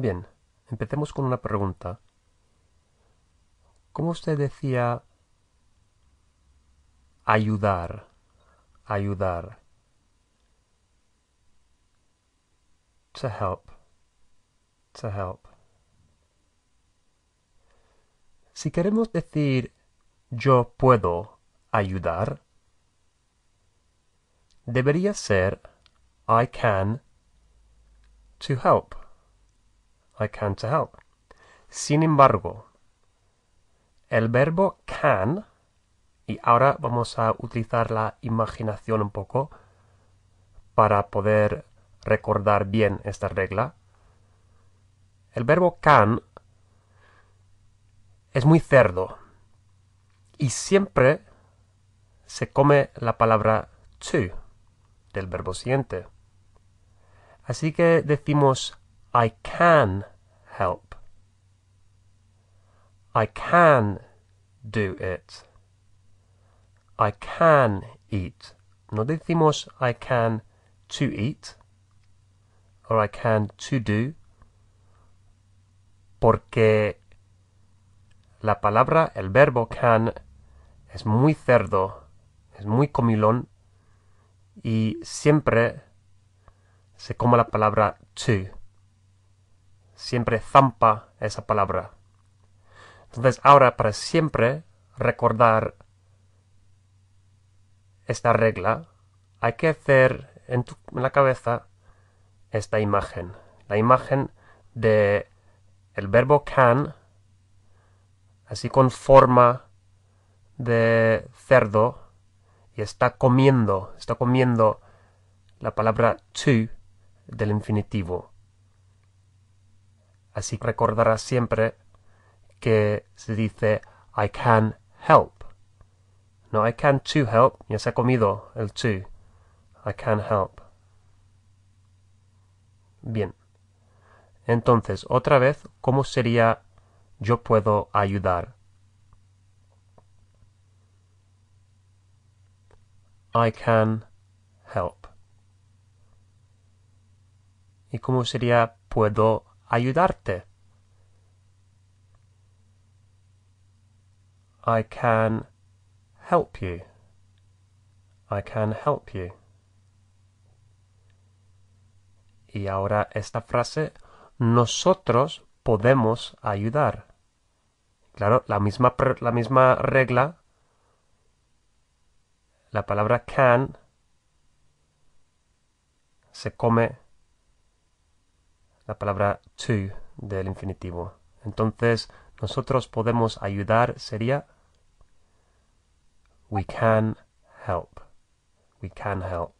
Bien, empecemos con una pregunta. ¿Cómo usted decía ayudar? Ayudar. To help. To help. Si queremos decir yo puedo ayudar, debería ser I can to help. I can to help. Sin embargo, el verbo can, y ahora vamos a utilizar la imaginación un poco para poder recordar bien esta regla. El verbo can es muy cerdo y siempre se come la palabra to del verbo siguiente. Así que decimos I can help. I can do it. I can eat. No decimos I can to eat or I can to do porque la palabra, el verbo can es muy cerdo, es muy comilón y siempre se come la palabra to siempre zampa esa palabra. Entonces ahora para siempre recordar esta regla, hay que hacer en, tu, la cabeza esta imagen, la imagen de el verbo can, así con forma de cerdo, y está comiendo, está comiendo la palabra to del infinitivo. Así recordarás siempre que se dice I can help. No, I can to help. Ya se ha comido el to. I can help. Bien. Entonces, otra vez, ¿cómo sería yo puedo ayudar? I can help. ¿Y cómo sería puedo ayudarte? I can help you. I can help you. Y ahora esta frase, nosotros podemos ayudar. Claro, la misma, la misma regla. La palabra can se come la palabra to del infinitivo. Entonces, nosotros podemos ayudar sería we can help. We can help.